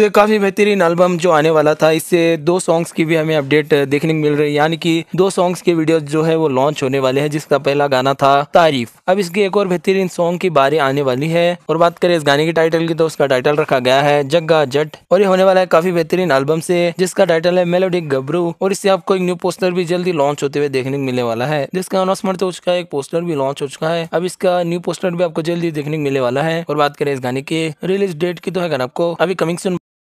तो ये काफ़ी बेहतरीन एल्बम जो आने वाला था इससे दो सॉन्ग्स की भी हमें अपडेट देखने को मिल रही है यानी कि दो सॉन्ग्स के वीडियो जो है वो लॉन्च होने वाले हैं जिसका पहला गाना था तारीफ अब इसकी एक और बेहतरीन सॉन्ग की बारी आने वाली है और बात करें इस गाने की टाइटल की तो उसका टाइटल रखा गया है जग्गा जट और ये होने वाला है काफी बेहतरीन एल्बम से जिसका टाइटल है मेलोडिक गबरू और इससे आपको एक न्यू पोस्टर भी जल्दी लॉन्च होते हुए देखने को मिलने वाला है जिसका अनाउंसमेंट तो उसका एक पोस्टर भी लॉन्च हो चुका है अब इसका न्यू पोस्टर भी आपको जल्दी देखने को मिलने वाला है और बात करें इस गाने की रिलीज डेट की तो है आपको अभी कमिंग सुन